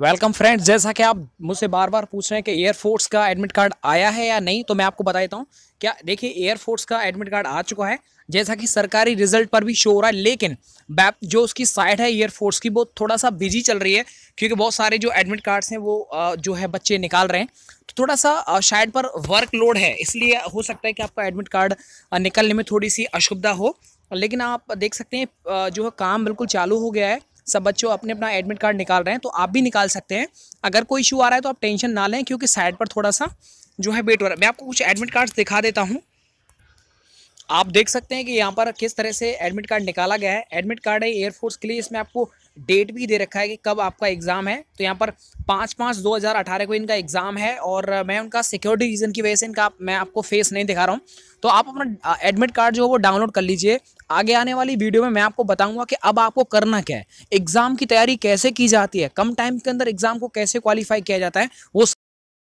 welcome friends जैसा कि आप मुझसे बार बार पूछ रहे हैं कि एयरफोर्स का एडमिट कार्ड आया है या नहीं तो मैं आपको बता देता हूँ क्या देखिए एयरफोर्स का एडमिट कार्ड आ चुका है जैसा कि सरकारी रिजल्ट पर भी शो हो रहा है लेकिन बैप जो उसकी साइट है एयरफोर्स की वो थोड़ा सा बिजी चल रही है क्योंकि बहुत सारे जो एडमिट कार्ड्स हैं वो जो है बच्चे निकाल रहे हैं तो थोड़ा सा शायद पर वर्कलोड है इसलिए हो सकता है कि आपका एडमिट कार्ड निकलने में थोड़ी सी अशुभता हो लेकिन आप देख सकते हैं जो है काम बिल्कुल चालू हो गया है सब बच्चों अपने अपना एडमिट कार्ड निकाल रहे हैं तो आप भी निकाल सकते हैं अगर कोई इशू आ रहा है तो आप टेंशन ना लें क्योंकि साइड पर थोड़ा सा जो है वेट हो रहा है मैं आपको कुछ एडमिट कार्ड्स दिखा देता हूँ आप देख सकते हैं कि यहाँ पर किस तरह से एडमिट कार्ड निकाला गया है एडमिट कार्ड है एयरफोर्स के लिए इसमें आपको डेट भी दे रखा है कि कब आपका एग्ज़ाम है तो यहाँ पर पाँच पाँच दो हज़ार अठारह को इनका एग्ज़ाम है और मैं उनका सिक्योरिटी रीज़न की वजह से इनका मैं आपको फेस नहीं दिखा रहा हूँ तो आप अपना एडमिट कार्ड जो है वो डाउनलोड कर लीजिए आगे आने वाली वीडियो में मैं आपको बताऊंगा कि अब आपको करना क्या है एग्ज़ाम की तैयारी कैसे की जाती है कम टाइम के अंदर एग्ज़ाम को कैसे क्वालिफाई किया जाता है वो